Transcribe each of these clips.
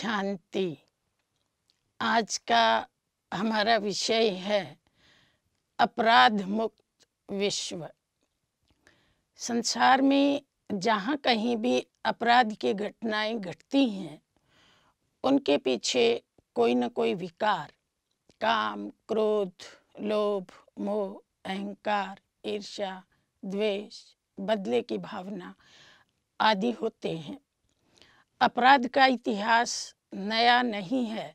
शांति आज का हमारा विषय है अपराध मुक्त विश्व संसार में जहाँ कहीं भी अपराध की घटनाएं घटती हैं उनके पीछे कोई न कोई विकार काम क्रोध लोभ मोह अहंकार ईर्ष्या द्वेष बदले की भावना आदि होते हैं अपराध का इतिहास नया नहीं है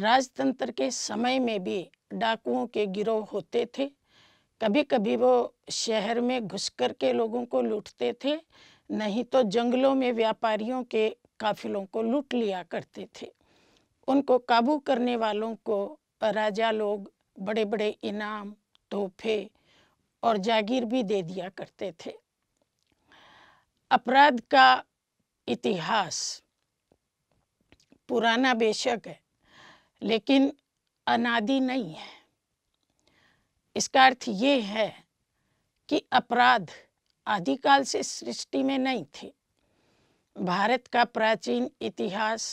राजतंत्र के समय में भी डाकुओं के गिरोह होते थे कभी कभी वो शहर में घुस कर के लोगों को लूटते थे नहीं तो जंगलों में व्यापारियों के काफिलों को लूट लिया करते थे उनको काबू करने वालों को राजा लोग बड़े बड़े इनाम तोहफे और जागीर भी दे दिया करते थे अपराध का इतिहास पुराना बेशक है लेकिन अनादि नहीं है इसका अर्थ ये है कि अपराध आदिकाल से सृष्टि में नहीं थे भारत का प्राचीन इतिहास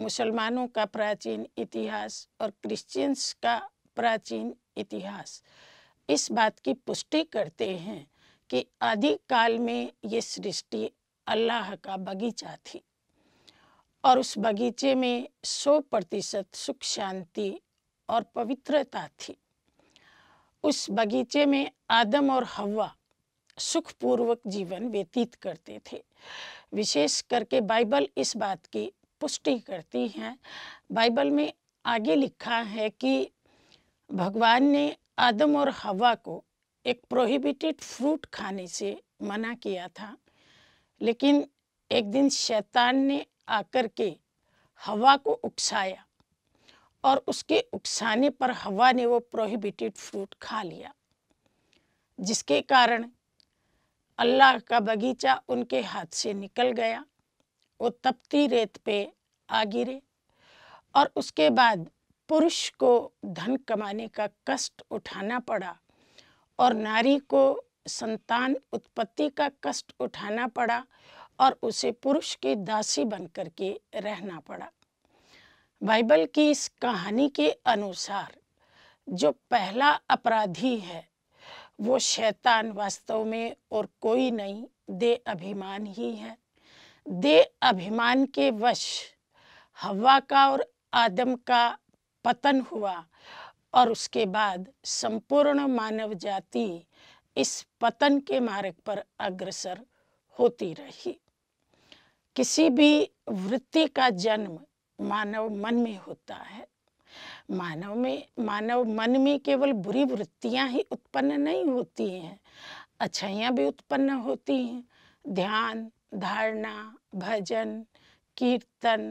मुसलमानों का प्राचीन इतिहास और क्रिश्चियंस का प्राचीन इतिहास इस बात की पुष्टि करते हैं कि आदिकाल में ये सृष्टि अल्लाह का बगीचा थी और उस बगीचे में सौ प्रतिशत सुख शांति और पवित्रता थी उस बगीचे में आदम और हवा सुखपूर्वक जीवन व्यतीत करते थे विशेष करके बाइबल इस बात की पुष्टि करती हैं बाइबल में आगे लिखा है कि भगवान ने आदम और हवा को एक प्रोहिबिटेड फ्रूट खाने से मना किया था लेकिन एक दिन शैतान ने आकर के हवा को उकसाया और उसके उकसाने पर हवा ने वो प्रोहिबिटेड फ्रूट खा लिया जिसके कारण अल्लाह का बगीचा उनके हाथ से निकल गया वो तपती रेत पे आ गिरे और उसके बाद पुरुष को धन कमाने का कष्ट उठाना पड़ा और नारी को संतान उत्पत्ति का कष्ट उठाना पड़ा और उसे पुरुष की दासी बनकर के रहना पड़ा बाइबल की इस कहानी के अनुसार जो पहला अपराधी है वो शैतान वास्तव में और कोई नहीं दे अभिमान ही है दे अभिमान के वश हवा का और आदम का पतन हुआ और उसके बाद संपूर्ण मानव जाति इस पतन के मार्ग पर अग्रसर होती रही किसी भी वृत्ति का जन्म मानव मन में होता है मानव में मानव मन में केवल बुरी वृत्तियां ही उत्पन्न नहीं होती हैं अच्छाइयाँ भी उत्पन्न होती हैं ध्यान धारणा भजन कीर्तन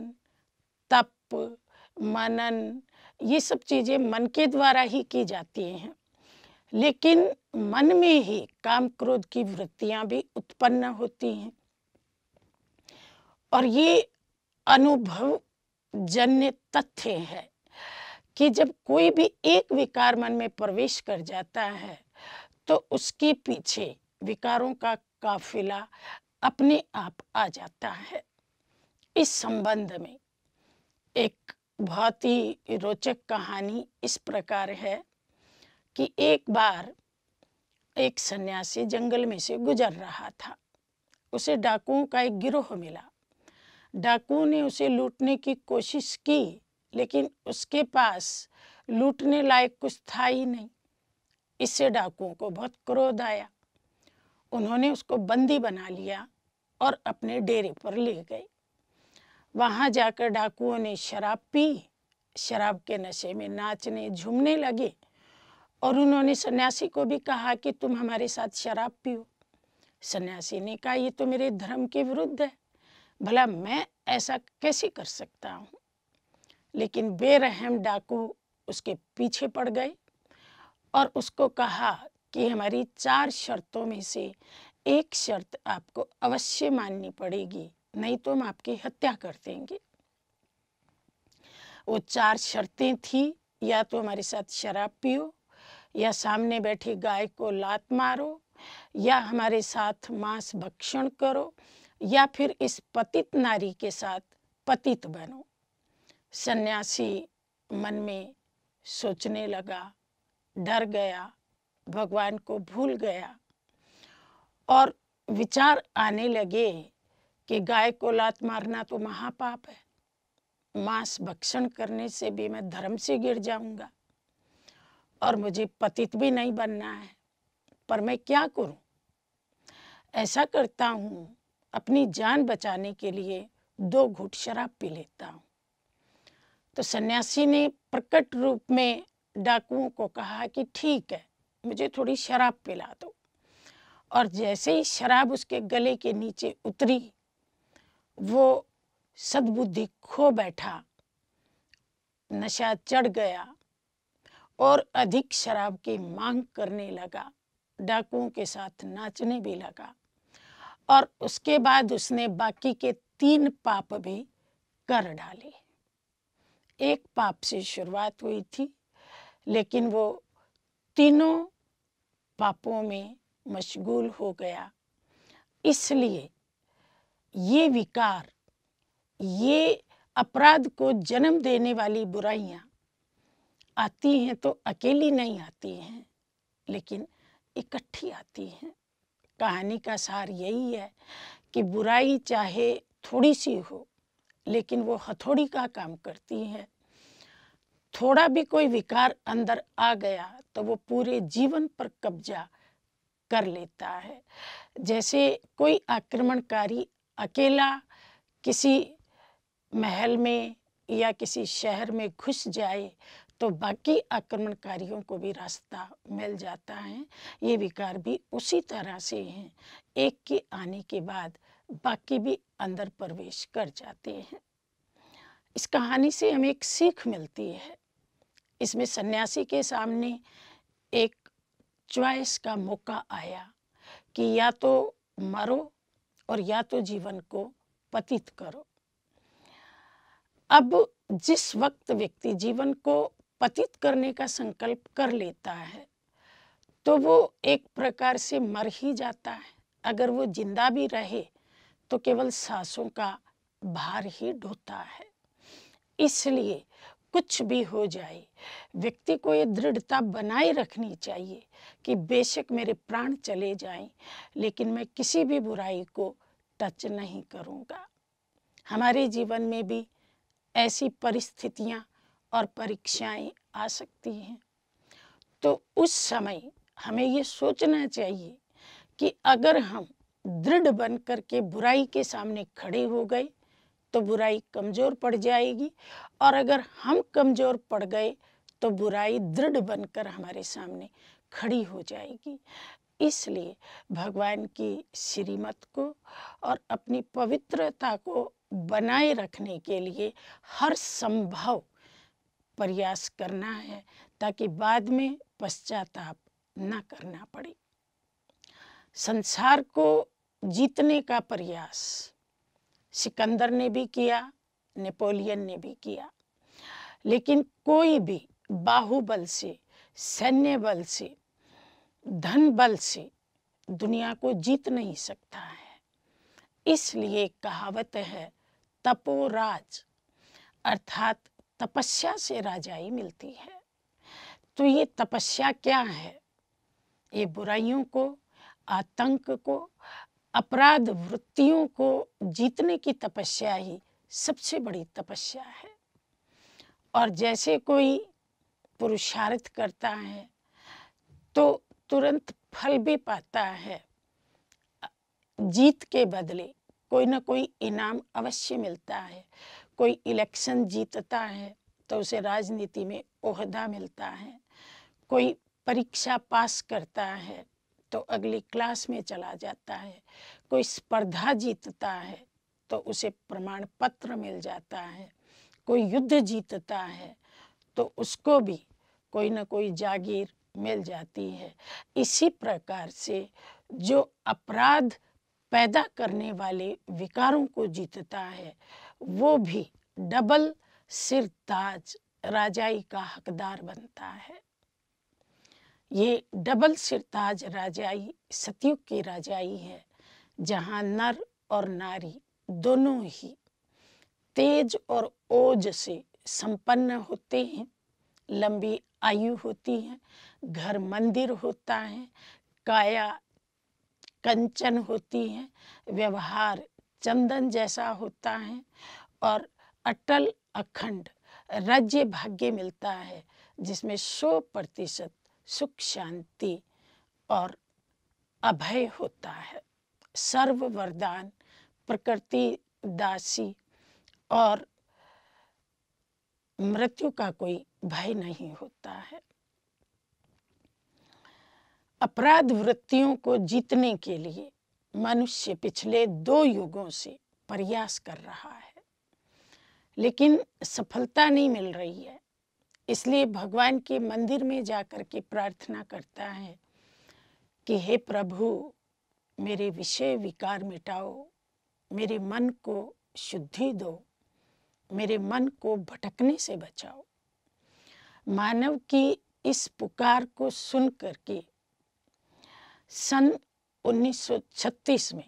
तप मनन ये सब चीज़ें मन के द्वारा ही की जाती हैं लेकिन मन में ही काम क्रोध की वृत्तियां भी उत्पन्न होती हैं और ये अनुभव जन्य तथ्य है कि जब कोई भी एक विकार मन में प्रवेश कर जाता है तो उसके पीछे विकारों का काफिला अपने आप आ जाता है इस संबंध में एक बहुत ही रोचक कहानी इस प्रकार है कि एक बार एक सन्यासी जंगल में से गुजर रहा था उसे डाकुओं का एक गिरोह मिला डाकुओं ने उसे लूटने की कोशिश की लेकिन उसके पास लूटने लायक कुछ था ही नहीं इससे डाकुओं को बहुत क्रोध आया उन्होंने उसको बंदी बना लिया और अपने डेरे पर ले गए वहाँ जाकर डाकुओं ने शराब पी शराब के नशे में नाचने झूमने लगे और उन्होंने सन्यासी को भी कहा कि तुम हमारे साथ शराब पियो सन्यासी ने कहा ये तो मेरे धर्म के विरुद्ध है भला मैं ऐसा कैसे कर सकता हूँ लेकिन बेरहम डाकू उसके पीछे पड़ गए और उसको कहा कि हमारी चार शर्तों में से एक शर्त आपको अवश्य माननी पड़ेगी नहीं तो हम आपकी हत्या कर देंगे वो चार शर्तें थी या तो हमारे साथ शराब पियो या सामने बैठी गाय को लात मारो या हमारे साथ मांस भक्षण करो या फिर इस पतित नारी के साथ पतित बनो सन्यासी मन में सोचने लगा डर गया भगवान को भूल गया और विचार आने लगे कि गाय को लात मारना तो महापाप है मांस भक्षण करने से भी मैं धर्म से गिर जाऊंगा और मुझे पतित भी नहीं बनना है पर मैं क्या करूं? ऐसा करता हूं अपनी जान बचाने के लिए दो घुट शराब पी लेता हूं। तो सन्यासी ने प्रकट रूप में डाकुओं को कहा कि ठीक है मुझे थोड़ी शराब पिला दो और जैसे ही शराब उसके गले के नीचे उतरी वो सद्बुद्धि खो बैठा नशा चढ़ गया और अधिक शराब की मांग करने लगा डाकुओं के साथ नाचने भी लगा और उसके बाद उसने बाकी के तीन पाप भी कर डाले एक पाप से शुरुआत हुई थी लेकिन वो तीनों पापों में मशगूल हो गया इसलिए ये विकार ये अपराध को जन्म देने वाली बुराइयाँ आती हैं तो अकेली नहीं आती हैं लेकिन इकट्ठी आती हैं कहानी का सार यही है कि बुराई चाहे थोड़ी सी हो लेकिन वो हथौड़ी का काम करती है थोड़ा भी कोई विकार अंदर आ गया तो वो पूरे जीवन पर कब्जा कर लेता है जैसे कोई आक्रमणकारी अकेला किसी महल में या किसी शहर में घुस जाए तो बाकी आक्रमणकारियों को भी रास्ता मिल जाता है ये विकार भी उसी तरह से हैं एक के आने के बाद बाकी भी अंदर प्रवेश कर जाते हैं इस कहानी से हमें एक सीख मिलती है इसमें सन्यासी के सामने एक चॉइस का मौका आया कि या तो मरो और या तो जीवन को पतित करो अब जिस वक्त व्यक्ति जीवन को पतित करने का संकल्प कर लेता है तो वो एक प्रकार से मर ही जाता है अगर वो जिंदा भी रहे तो केवल सांसों का भार ही ढोता है इसलिए कुछ भी हो जाए व्यक्ति को ये दृढ़ता बनाए रखनी चाहिए कि बेशक मेरे प्राण चले जाएं लेकिन मैं किसी भी बुराई को टच नहीं करूँगा हमारे जीवन में भी ऐसी परिस्थितियाँ और परीक्षाएं आ सकती हैं तो उस समय हमें ये सोचना चाहिए कि अगर हम दृढ़ बन कर के बुराई के सामने खड़े हो गए तो बुराई कमज़ोर पड़ जाएगी और अगर हम कमज़ोर पड़ गए तो बुराई दृढ़ बनकर हमारे सामने खड़ी हो जाएगी इसलिए भगवान की श्रीमत को और अपनी पवित्रता को बनाए रखने के लिए हर संभव प्रयास करना है ताकि बाद में पश्चाताप न करना पड़े संसार को जीतने का प्रयास सिकंदर ने भी किया नेपोलियन ने भी किया लेकिन कोई भी बाहुबल से सैन्य बल से धन बल से दुनिया को जीत नहीं सकता है इसलिए कहावत है तपोराज अर्थात तपस्या से राजाई मिलती है तो ये तपस्या क्या है ये बुराइयों को आतंक को अपराध वृत्तियों को जीतने की तपस्या ही सबसे बड़ी तपस्या है और जैसे कोई पुरुषार्थ करता है तो तुरंत फल भी पाता है जीत के बदले कोई ना कोई इनाम अवश्य मिलता है कोई इलेक्शन जीतता है तो उसे राजनीति में ओहदा मिलता है कोई परीक्षा पास करता है तो अगली क्लास में चला जाता है कोई स्पर्धा जीतता है तो उसे प्रमाण पत्र मिल जाता है कोई युद्ध जीतता है तो उसको भी कोई ना कोई जागीर मिल जाती है इसी प्रकार से जो अपराध पैदा करने वाले विकारों को जीतता है वो भी डबल सिरताज राजाई का हकदार बनता है ये डबल सिरताज राजाई सतयुग की राजाई है जहाँ नर और नारी दोनों ही तेज और ओज से संपन्न होते हैं लंबी आयु होती है घर मंदिर होता है काया कंचन होती है व्यवहार चंदन जैसा होता है और अटल अखंड राज्य भाग्य मिलता है जिसमें सौ प्रतिशत सुख शांति और अभय होता है सर्व वरदान प्रकृति दासी और मृत्यु का कोई भय नहीं होता है अपराध वृत्तियों को जीतने के लिए मनुष्य पिछले दो युगों से प्रयास कर रहा है लेकिन सफलता नहीं मिल रही है इसलिए भगवान के मंदिर में जाकर के प्रार्थना करता है कि हे प्रभु मेरे विषय विकार मिटाओ मेरे मन को शुद्धि दो मेरे मन को भटकने से बचाओ मानव की इस पुकार को सुन करके सन 1936 में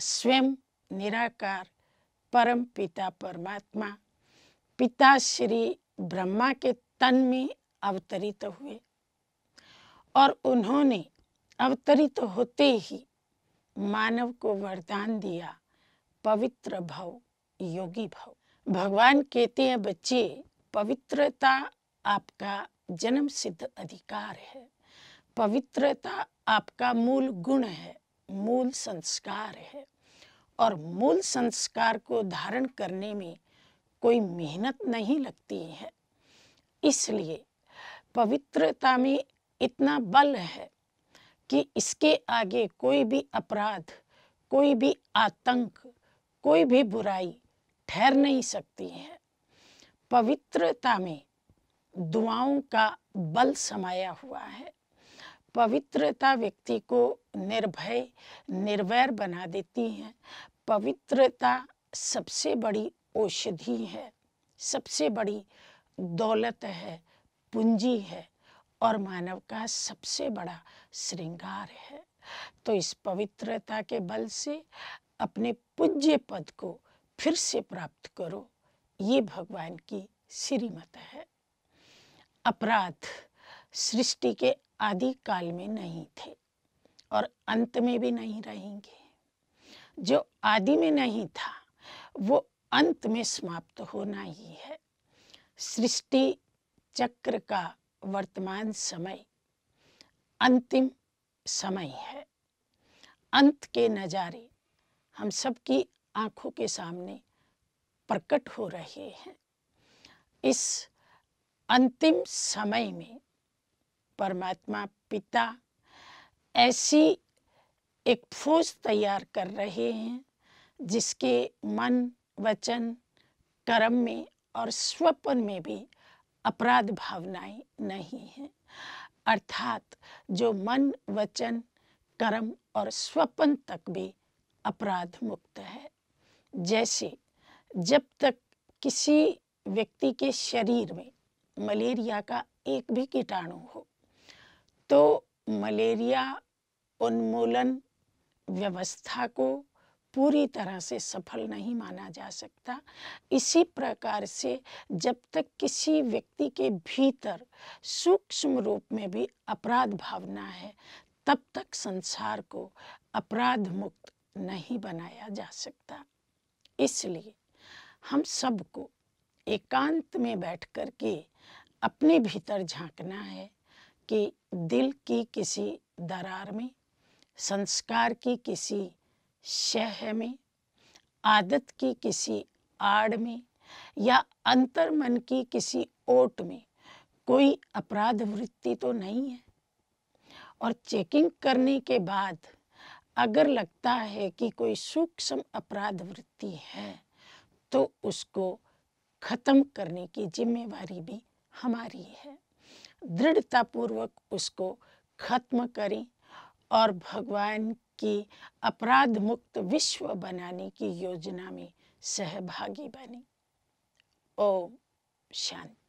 स्वयं निराकार परम पिता परमात्मा पिता श्री ब्रह्मा के तन में अवतरित हुए और उन्होंने अवतरित होते ही मानव को वरदान दिया पवित्र भव योगी भव भगवान कहते हैं बच्चे पवित्रता आपका जन्म सिद्ध अधिकार है पवित्रता आपका मूल गुण है मूल संस्कार है और मूल संस्कार को धारण करने में कोई मेहनत नहीं लगती है इसलिए पवित्रता में इतना बल है कि इसके आगे कोई भी अपराध कोई भी आतंक कोई भी बुराई ठहर नहीं सकती है पवित्रता में दुआओं का बल समाया हुआ है पवित्रता व्यक्ति को निर्भय निर्वैर बना देती है पवित्रता सबसे बड़ी औषधि है सबसे बड़ी दौलत है पूंजी है और मानव का सबसे बड़ा श्रृंगार है तो इस पवित्रता के बल से अपने पूज्य पद को फिर से प्राप्त करो ये भगवान की श्रीमत है अपराध सृष्टि के आदि काल में नहीं थे और अंत में भी नहीं रहेंगे जो आदि में नहीं था वो अंत में समाप्त होना ही है सृष्टि चक्र का वर्तमान समय अंतिम समय है अंत के नज़ारे हम सबकी आंखों के सामने प्रकट हो रहे हैं इस अंतिम समय में परमात्मा पिता ऐसी एक फौज तैयार कर रहे हैं जिसके मन वचन कर्म में और स्वपन में भी अपराध भावनाएं नहीं हैं अर्थात जो मन वचन कर्म और स्वपन तक भी अपराध मुक्त है जैसे जब तक किसी व्यक्ति के शरीर में मलेरिया का एक भी कीटाणु हो तो मलेरिया उन्मूलन व्यवस्था को पूरी तरह से सफल नहीं माना जा सकता इसी प्रकार से जब तक किसी व्यक्ति के भीतर सूक्ष्म रूप में भी अपराध भावना है तब तक संसार को अपराध मुक्त नहीं बनाया जा सकता इसलिए हम सबको एकांत में बैठ कर के अपने भीतर झांकना है कि दिल की किसी दरार में संस्कार की किसी शह में आदत की किसी आड़ में या अंतर मन की किसी ओट में कोई अपराध वृत्ति तो नहीं है और चेकिंग करने के बाद अगर लगता है कि कोई सूक्ष्म अपराध वृत्ति है तो उसको ख़त्म करने की जिम्मेवारी भी हमारी है दृढ़तापूर्वक उसको खत्म करें और भगवान की अपराध मुक्त विश्व बनाने की योजना में सहभागी बने ओम शांति